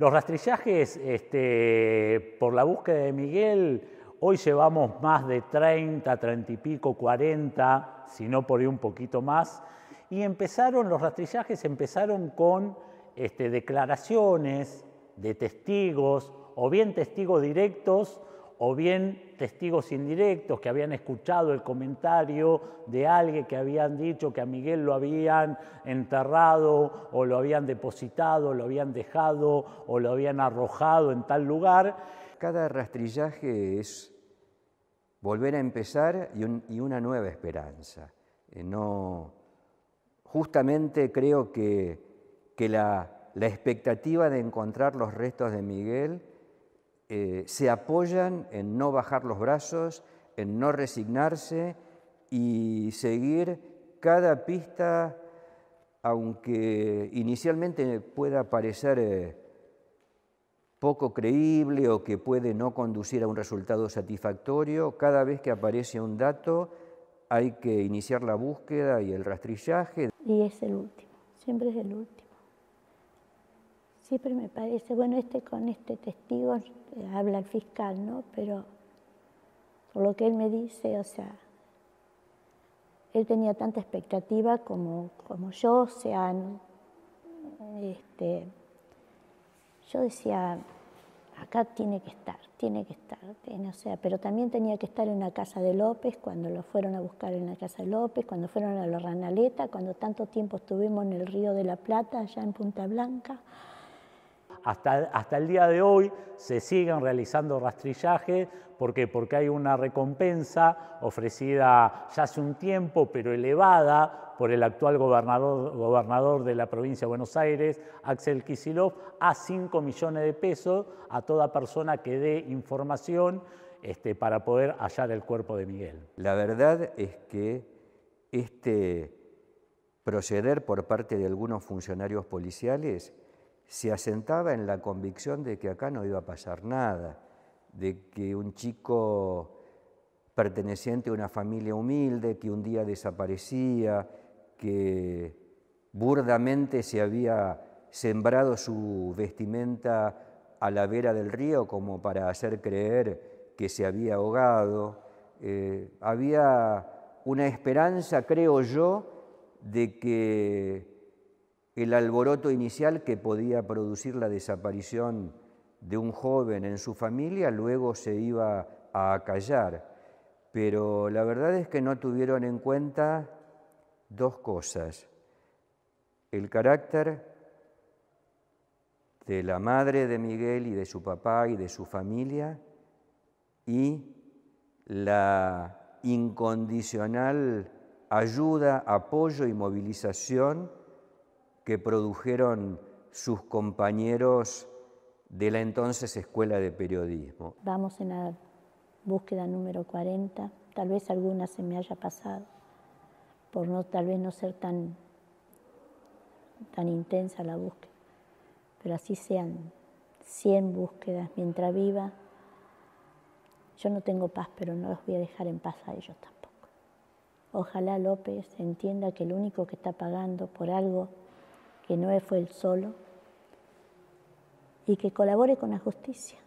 Los rastrillajes este, por la búsqueda de Miguel, hoy llevamos más de 30, 30 y pico, 40, si no por ahí un poquito más. Y empezaron, los rastrillajes empezaron con este, declaraciones de testigos o bien testigos directos o bien testigos indirectos que habían escuchado el comentario de alguien que habían dicho que a Miguel lo habían enterrado o lo habían depositado, lo habían dejado o lo habían arrojado en tal lugar. Cada rastrillaje es volver a empezar y, una nueva esperanza. Eh, no, justamente creo que, que la, la expectativa de encontrar los restos de Miguel eh, se apoyan en no bajar los brazos, en no resignarse y seguir cada pista, aunque inicialmente pueda parecer eh, poco creíble o que puede no conducir a un resultado satisfactorio, cada vez que aparece un dato hay que iniciar la búsqueda y el rastrillaje. Y es el último, siempre es el último siempre me parece, bueno, este con este testigo eh, habla el fiscal, ¿no? Pero por lo que él me dice, o sea, él tenía tanta expectativa como, como yo, o sea, este, yo decía, acá tiene que estar, tiene que estar, o sea, pero también tenía que estar en la casa de López, cuando lo fueron a buscar en la casa de López, cuando fueron a la Ranaleta, cuando tanto tiempo estuvimos en el río de la Plata, allá en Punta Blanca hasta, el día de hoy se siguen realizando rastrillaje. ¿Por Porque hay una recompensa ofrecida ya hace un tiempo, pero elevada por el actual gobernador, gobernador de la provincia de Buenos Aires, Axel Kisilov, a 5 millones de pesos a toda persona que dé información este, para poder hallar el cuerpo de Miguel. La verdad es que este proceder por parte de algunos funcionarios policiales se asentaba en la convicción de que acá no iba a pasar nada, de que un chico perteneciente a una familia humilde que un día desaparecía, que burdamente se había sembrado su vestimenta a la vera del río como para hacer creer que se había ahogado. Eh, había una esperanza, creo yo, de que el alboroto inicial que podía producir la desaparición de un joven en su familia luego se iba a acallar, pero la verdad es que no tuvieron en cuenta dos cosas, el carácter de la madre de Miguel y de su papá y de su familia y la incondicional ayuda, apoyo y movilización que produjeron sus compañeros de la entonces Escuela de Periodismo. Vamos en la búsqueda número 40, tal vez alguna se me haya pasado, por no, tal vez no ser tan, tan intensa la búsqueda, pero así sean 100 búsquedas mientras viva. Yo no tengo paz, pero no los voy a dejar en paz a ellos tampoco. Ojalá López entienda que el único que está pagando por algo que no fue el solo, y que colabore con la justicia.